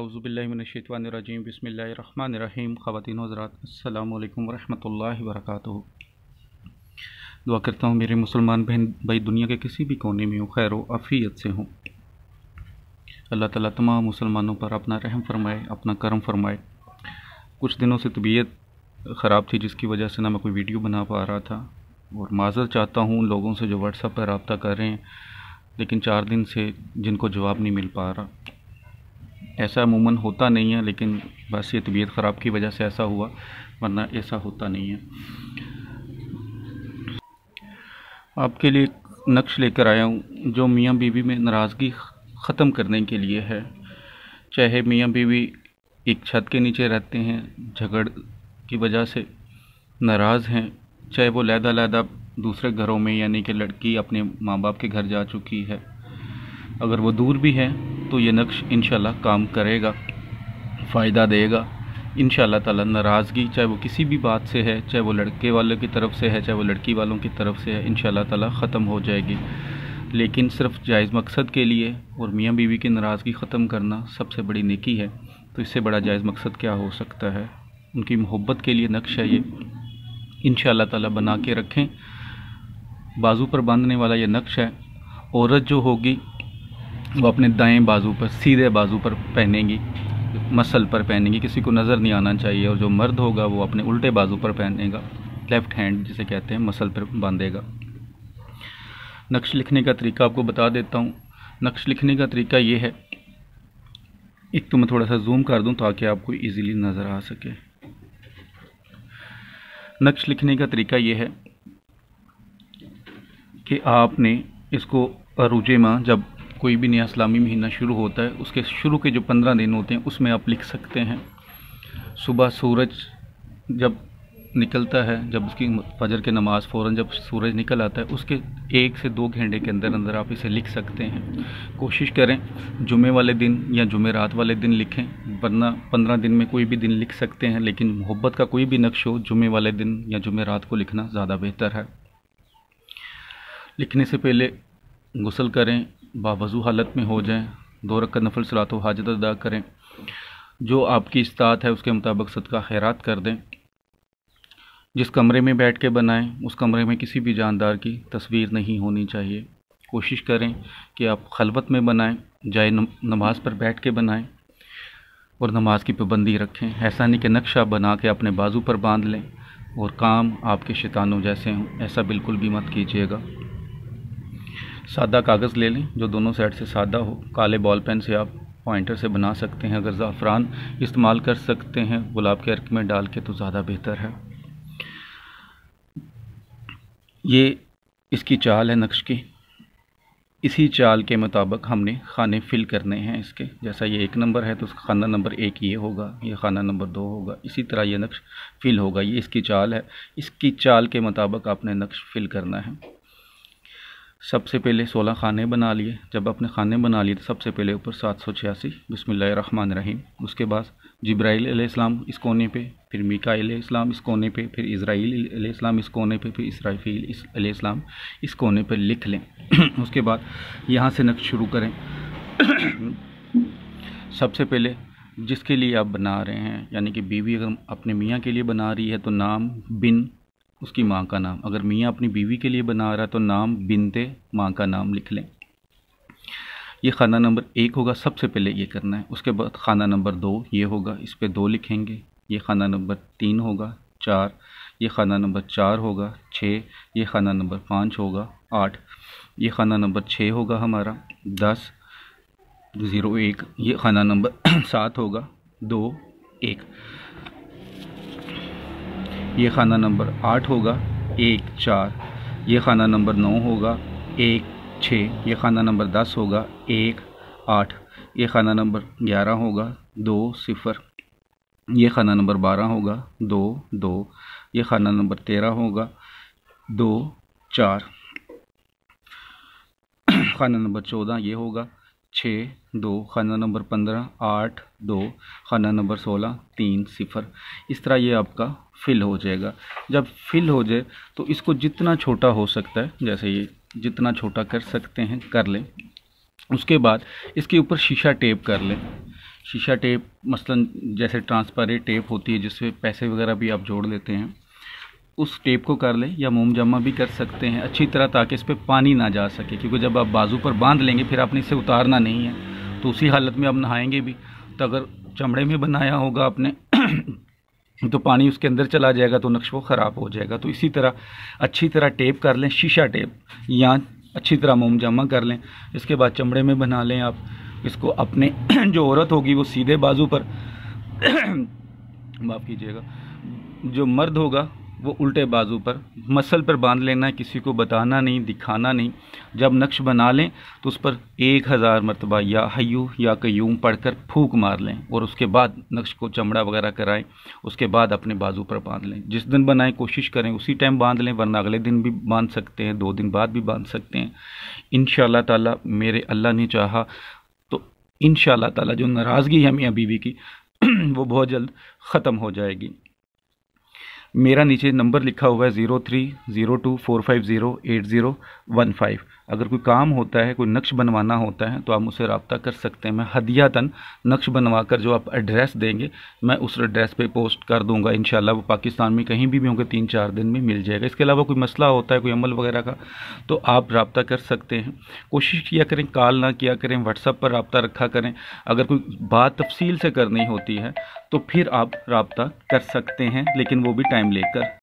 अवज़ुबिल्लिमिनशतवानरजीम बसमीम ख़वान हज़रात वरहमल वर्क दुआ करता हूँ मेरे मुसलमान बहन भाई दुनिया के किसी भी कोने में हूँ खैर अफ़ीयत से हूँ अल्लाह ताला तमाम मुसलमानों पर अपना रहम फरमाए अपना करम फरमाए कुछ दिनों से तबीयत ख़राब थी जिसकी वजह से ना मैं कोई वीडियो बना पा रहा था और माजर चाहता हूँ लोगों से जो व्हाट्सअप पर रबता कर रहे हैं लेकिन चार दिन से जिनको जवाब नहीं मिल पा रहा ऐसा अमूमन होता नहीं है लेकिन बस ये तबीयत ख़राब की वजह से ऐसा हुआ वरना ऐसा होता नहीं है आपके लिए नक्श लेकर आया हूँ जो मियाँ बीवी में नाराज़गी ख़त्म करने के लिए है चाहे मियाँ बीवी एक छत के नीचे रहते हैं झगड़ की वजह से नाराज़ हैं चाहे वो लहदा लहदा दूसरे घरों में यानी कि लड़की अपने माँ बाप के घर जा चुकी है अगर वो दूर भी है तो ये नक्श इन काम करेगा फ़ायदा देगा इन ताला नाराज़गी चाहे वो किसी भी बात से है चाहे वो लड़के वालों की तरफ से है चाहे वो लड़की वालों की तरफ से है इन ताला ख़त्म हो जाएगी लेकिन सिर्फ जायज़ मकसद के लिए और मियाँ बीवी की नाराज़गी ख़त्म करना सबसे बड़ी निकी है तो इससे बड़ा जायज़ मकसद क्या हो सकता है उनकी मोहब्बत के लिए नक्श है ये इन ताला बना के रखें बाजू पर बांधने वाला यह नक्श है औरत जो होगी वो अपने दाएं बाजू पर सीधे बाजू पर पहनेंगी मसल पर पहनेंगी किसी को नज़र नहीं आना चाहिए और जो मर्द होगा वो अपने उल्टे बाजू पर पहनेगा लेफ़्ट हैंड जिसे कहते हैं मसल पर बांधेगा नक्श लिखने का तरीका आपको बता देता हूँ नक्श लिखने का तरीका ये है एक तो मैं थोड़ा सा जूम कर दूँ ताकि आपको ईजीली नज़र आ सके नक्श लिखने का तरीका ये है कि आपने इसको अरूजे माँ जब कोई भी नया इस्लामी महीना शुरू होता है उसके शुरू के जो पंद्रह दिन होते हैं उसमें आप लिख सकते हैं सुबह सूरज जब निकलता है जब उसकी फजर के नमाज़ फ़ौर जब सूरज निकल आता है उसके एक से दो घंटे के अंदर अंदर आप इसे लिख सकते हैं कोशिश करें जुमे वाले दिन या जुमे रात वाले दिन लिखें वरना पंद्रह दिन में कोई भी दिन लिख सकते हैं लेकिन मोहब्बत का कोई भी नक्श हो जुमे वाले दिन या जुमे रात को लिखना ज़्यादा बेहतर है लिखने से पहले गसल करें बावजू हालत में हो जाएं दो रकत नफल सलात हाजत अदा करें जो आपकी इस्तात है उसके मुताबिक सदका खैरात कर दें जिस कमरे में बैठ के बनाएं उस कमरे में किसी भी जानदार की तस्वीर नहीं होनी चाहिए कोशिश करें कि आप खलबत में बनाएं जाए नमाज पर बैठ के बनाएं और नमाज की पाबंदी रखें ऐसा नहीं कि नक्शा बना के अपने बाजू पर बांध लें और काम आपके शैतानों जैसे हों ऐसा बिल्कुल भी मत कीजिएगा सादा कागज़ ले लें जो दोनों साइड से सादा हो काले बॉल पेन से आप पॉइंटर से बना सकते हैं अगर ज़ाफ़रान इस्तेमाल कर सकते हैं गुलाब के अर्क में डाल के तो ज़्यादा बेहतर है ये इसकी चाल है नक्श की इसी चाल के मुताबिक हमने खाने फिल करने हैं इसके जैसा ये एक नंबर है तो उसका खाना नंबर एक ये होगा ये खाना नंबर दो होगा इसी तरह ये नक्श फिल होगा ये इसकी चाल है इसकी चाल के मुताबिक आपने नक्श फिल करना है सबसे पहले सोलह खाने बना लिए जब अपने खाने बना लिए तो सबसे पहले ऊपर सात सौ छियासी बसमिल्लर रहीम उसके बाद जब्राइल इस्लाम इस कोने पे फिर मीकाईल इस्लाम इस कोने पे फिर इसराइल आलाम इस कोने पे फिर इसराफील इस कोने पे लिख लें उसके बाद यहाँ से नक्श शुरू करें सबसे पहले जिसके लिए आप बना रहे हैं यानी कि बीवी अगर अपने मियाँ के लिए बना रही है तो नाम बिन उसकी माँ का नाम अगर मियाँ अपनी बीवी के लिए बना रहा है तो नाम बिनते माँ का नाम लिख लें ये खाना नंबर एक होगा सबसे पहले ये करना है उसके बाद खाना नंबर दो ये होगा इस पर दो लिखेंगे ये खाना नंबर तीन होगा चार ये खाना नंबर चार होगा छः ये खाना नंबर पाँच होगा आठ ये खाना नंबर छः होगा हमारा दस ज़ीरो एक ये खाना नंबर सात होगा दो एक ये खाना नंबर आठ होगा एक चार ये खाना नंबर नौ होगा एक छः ये खाना नंबर दस होगा एक आठ ये खाना नंबर ग्यारह होगा दो सिफर ये खाना नंबर बारह होगा दो दो ये खाना नंबर तेरह होगा दो चार खाना नंबर चौदह ये होगा छः दो खाना नंबर पंद्रह आठ दो खाना नंबर सोलह तीन सिफर इस तरह ये आपका फिल हो जाएगा जब फिल हो जाए तो इसको जितना छोटा हो सकता है जैसे ये जितना छोटा कर सकते हैं कर लें उसके बाद इसके ऊपर शीशा टेप कर लें शीशा टेप मसलन जैसे ट्रांसपेरेंट टेप होती है जिससे पैसे वगैरह भी आप जोड़ लेते हैं उस टेप को कर लें या मोम जमा भी कर सकते हैं अच्छी तरह ताकि इस पर पानी ना जा सके क्योंकि जब आप बाजू पर बांध लेंगे फिर आपने इसे उतारना नहीं है तो उसी हालत में आप नहाएंगे भी तो अगर चमड़े में बनाया होगा आपने तो पानी उसके अंदर चला जाएगा तो नक्श वो ख़राब हो जाएगा तो इसी तरह अच्छी तरह टेप कर लें शीशा टेप या अच्छी तरह मोम जमा कर लें इसके बाद चमड़े में बना लें आप इसको अपने जो औरत होगी वो सीधे बाजू पर माफ़ कीजिएगा जो मर्द होगा वो उल्टे बाजू पर मसल पर बांध लेना है किसी को बताना नहीं दिखाना नहीं जब नक्श बना लें तो उस पर एक हज़ार मरतबा या हयू या कयूम पढ़कर फूक मार लें और उसके बाद नक्श को चमड़ा वगैरह कराएं उसके बाद अपने बाजू पर बांध लें जिस दिन बनाएं कोशिश करें उसी टाइम बांध लें वरना अगले दिन भी बांध सकते हैं दो दिन बाद भी बांध सकते हैं इन ताला मेरे अल्लाह ने चाह तो इन ताला जो नाराज़गी है मियाँ बीवी की वो बहुत जल्द ख़त्म हो जाएगी मेरा नीचे नंबर लिखा हुआ है zero three zero two four five zero eight zero one five अगर कोई काम होता है कोई नक्श बनवाना होता है तो आप मुझसे रबता कर सकते हैं मैं हदियातन नक्श बनवा कर जो आप एड्रेस देंगे मैं उस एड्रेस पे पोस्ट कर दूंगा इन वो पाकिस्तान में कहीं भी, भी होंगे तीन चार दिन में मिल जाएगा इसके अलावा कोई मसला होता है कोई अमल वगैरह का तो आप रबता कर सकते हैं कोशिश किया करें कॉल ना किया करें व्हाट्सअप पर रबता रखा करें अगर कोई बात तफसील से करनी होती है तो फिर आप रबता कर सकते हैं लेकिन वो भी टाइम लेकर